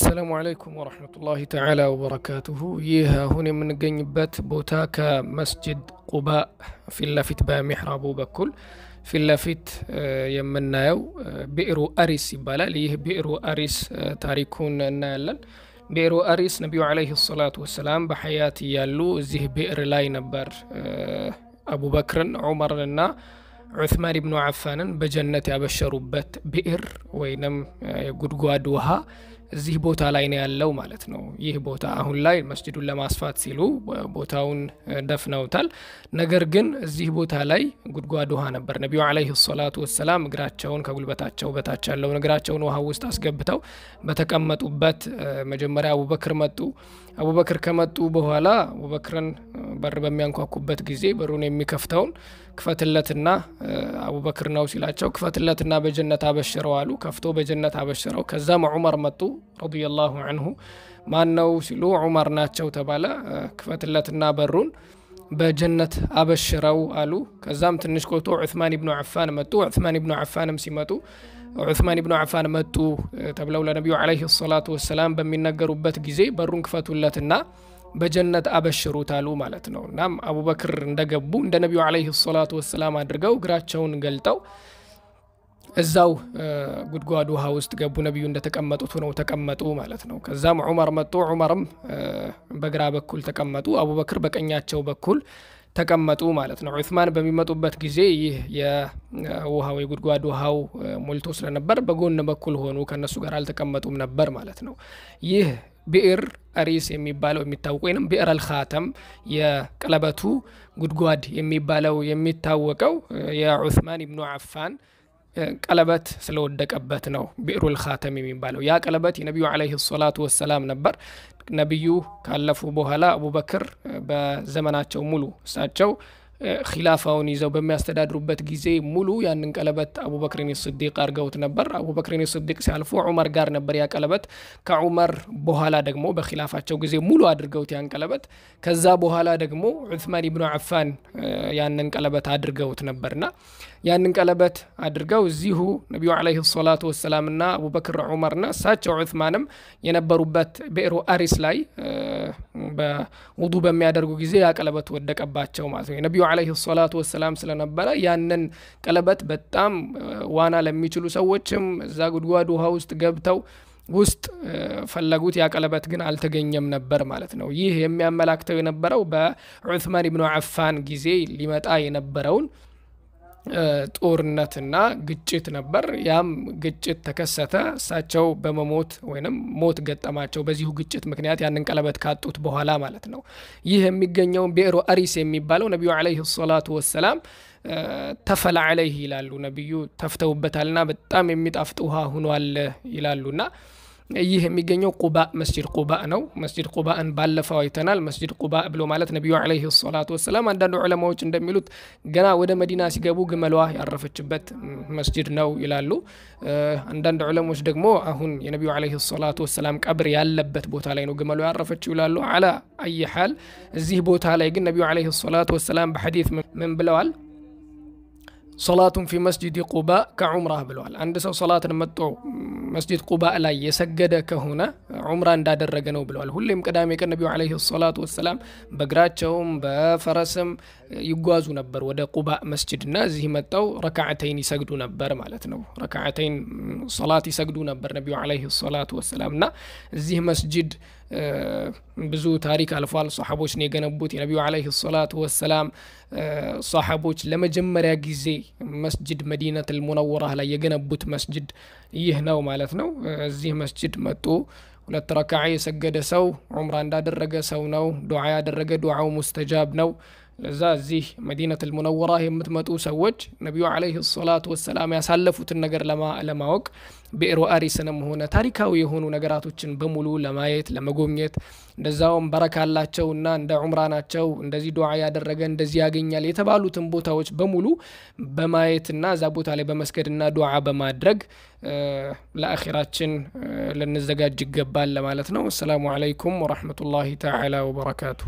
السلام عليكم ورحمة الله تعالى وبركاته يها هنا من جنبات بوتاكا مسجد قباء في اللافت با محراب في اللافت آه، يمنا آه، بئرو أريس بلا ليه بئرو أريس آه، تاريكون نالا بئرو أريس نبي عليه الصلاة والسلام بحياتي يالو زه بئر لاي نبر أبو بكر عمر لنا عثمان بن عفان بجنة أبشر بئر وينم قد قادوها እዚህ ቦታ ላይ ነው ያለው ማለት ነው። ይህ ቦታ አሁን ላይ መስጅዱን ለማስፋት ሲሉ ቦታውን ደፍነውታል። ነገር ግን እዚህ ቦታ ላይ ጉድጓድ ውሃ ነበር። ነቢዩ ዓለይሂ ሰላቱ ወሰላም እግራቸውን ከጉልበታቸው በታች ያለውን እግራቸውን ውሃ ውስጥ አስገብተው በተቀመጡበት መጀመሪያ አቡበክር መጡ። አቡበክር ከመጡ በኋላ አቡበክርን በር በሚያንኳኩበት ጊዜ በሩን የሚከፍተውን كفتلتنا أبو بكر نوسي لاتشو كفتلتنا بجنة أبشروا له كفتو بجنة أبشروا كزام عمر متو رضي الله عنه ما نوسي لو عمر ناتشو تبالا كفتلتنا برون بجنة أبشروا له كزام تنشكو تو عثمان بن عفان متو عثمان بن عفان مسيمتو عثمان بن عفان متو تبلو لنبي عليه الصلاة والسلام بمن نقروا بات جزي برون كفتلتنا በጀነት አበሽሩታሉ ማለት ነው። እናም አቡበክር እንደገቡ እንደ ነቢዩ ዓለይሂ ሰላቱ ወሰላም አድርገው እግራቸውን ገልጠው እዛው ጉድጓድ ውሃ ውስጥ ገቡ። ነቢዩ እንደተቀመጡት ሆነው ተቀመጡ ማለት ነው። ከዛም ዑመር መጡ። ዑመርም በግራ በኩል ተቀመጡ፣ አቡበክር በቀኛቸው በኩል ተቀመጡ ማለት ነው። ዑስማን በሚመጡበት ጊዜ ይህ የውሃው የጉድጓድ ውሃው ሞልቶ ስለነበር በጎን በኩል ሆኑ፣ ከነሱ ጋር አልተቀመጡም ነበር ማለት ነው። ይህ ብዕር አሪስ የሚባለው የሚታወቅ ወይም ብዕር አልካተም የቀለበቱ ጉድጓድ የሚባለው የሚታወቀው የዑስማን ኢብኑ አፋን ቀለበት ስለወደቀበት ነው። ብዕሩል ኻተም የሚባለው ያ ቀለበት የነቢዩ ዓለይሂ ሰላቱ ወሰላም ነበር። ነቢዩ ካለፉ በኋላ አቡበክር በዘመናቸው ሙሉ እሳቸው ኪላፋውን ይዘው በሚያስተዳድሩበት ጊዜ ሙሉ ያንን ቀለበት አቡበክርን ስዲቅ አድርገውት ነበር። አቡበክርን ስዲቅ ሲያልፉ ዑመር ጋር ነበር ያ ቀለበት። ከዑመር በኋላ ደግሞ በኪላፋቸው ጊዜ ሙሉ አድርገውት ያን ቀለበት። ከዛ በኋላ ደግሞ ዑስማን ኢብኑ አፋን ያንን ቀለበት አድርገውት ነበርና ያንን ቀለበት አድርገው እዚሁ ነቢዩ ዓለይሂ ሰላቱ ወሰላምና አቡበክር ዑመርና እሳቸው ዑስማንም የነበሩበት ብዕሩ አሪስ ላይ ውዱ በሚያደርጉ ጊዜ ያ ቀለበት ወደቀባቸው ማለት ነው። ዓለይሂ ሰላቱ ወሰላም ስለነበረ ያንን ቀለበት በጣም ዋና ለሚችሉ ሰዎችም እዛ ጉድጓድ ውሃ ውስጥ ገብተው ውስጥ ፈለጉት። ያ ቀለበት ግን አልተገኘም ነበር ማለት ነው። ይህ የሚያመላክተው የነበረው በዑትማን ኢብኑ አፋን ጊዜ ሊመጣ የነበረውን ጦርነትና ግጭት ነበር። ያም ግጭት ተከሰተ። እሳቸው በመሞት ወይም ሞት ገጠማቸው በዚሁ ግጭት ምክንያት ያንን ቀለበት ካጡት በኋላ ማለት ነው። ይህ የሚገኘውን ብኤሮ አሪስ የሚባለው ነቢዩ ዓለይሂ ሰላቱ ወሰላም ተፈላ ዓለይህ ይላሉ። ነቢዩ ተፍተውበታልና በጣም የሚጣፍጥ ውሃ ሁኗል ይላሉና ይህ የሚገኘው ቁባ መስጅድ ቁባ ነው። መስጅድ ቁባን ባለፈው አይተናል። መስጅድ ቁባ ብሎ ማለት ነቢዩ ዓለይሂ ሰላቱ ወሰላም አንዳንድ ዑለማዎች እንደሚሉት ገና ወደ መዲና ሲገቡ ግመሏ ያረፈችበት መስጅድ ነው ይላሉ። አንዳንድ ዑለሞች ደግሞ አሁን የነቢዩ ዓለይሂ ሰላቱ ወሰላም ቀብር ያለበት ቦታ ላይ ነው ግመሏ ያረፈችው ይላሉ። አላ አይ ሓል እዚህ ቦታ ላይ ግን ነቢዩ ዓለይሂ ሰላቱ ወሰላም በሐዲት ምን ብለዋል? صلاة في مسجد قباء كعمرة بالوال عند سو صلاة المتو مسجد قباء لا يسجد كهنا ዑምራ እንዳደረገ ነው ብለዋል። ሁሌም ቅዳሜ ቀን ነቢዩ ዓለይሂ ሰላቱ ወሰላም በእግራቸውም በፈረስም ይጓዙ ነበር ወደ ቁባ መስጅድ እና እዚህ መጣው ረካዓተይን ይሰግዱ ነበር ማለት ነው። ረካዓተይን ሰላት ይሰግዱ ነበር ነቢዩ ዓለይሂ ሰላቱ ወሰላም እና እዚህ መስጅድ ብዙ ታሪክ አልፏል። ሰሓቦች ነው የገነቡት። የነቢዩ ዓለይሂ ሰላቱ ወሰላም ሰሓቦች ለመጀመሪያ ጊዜ መስጅድ መዲነቱል ሙነወራ ላይ የገነቡት መስጅድ ይህ ነው ማለት ነው። እዚህ መስጅድ መጡ። ሁለት ረካዓ የሰገደ ሰው ዑምራ እንዳደረገ ሰው ነው። ዱዓ ያደረገ ዱዓው ሙስተጃብ ነው። ለዛ እዚህ መዲነቱል ሙነወራ የምትመጡ ሰዎች ነቢዩ አለይህ ሰላቱ ወሰላም ያሳለፉትን ነገር ለማወቅ ብዕሮ አሪስንም ሆነ ታሪካዊ የሆኑ ነገራቶችን በሙሉ ለማየት ለመጎብኘት፣ እንደዛውም በረካላቸውና እንደ ዑምራ ናቸው እንደዚህ ዱዓ ያደረገ እንደዚህ ያገኛል የተባሉትን ቦታዎች በሙሉ በማየትና እዛ ቦታ ላይ በመስገድና ዱዓ በማድረግ ለአኺራችን ልንዘጋጅ ይገባል ለማለት ነው። አሰላሙ አለይኩም ወረሕመቱላሂ ተዓላ ወበረካቱ።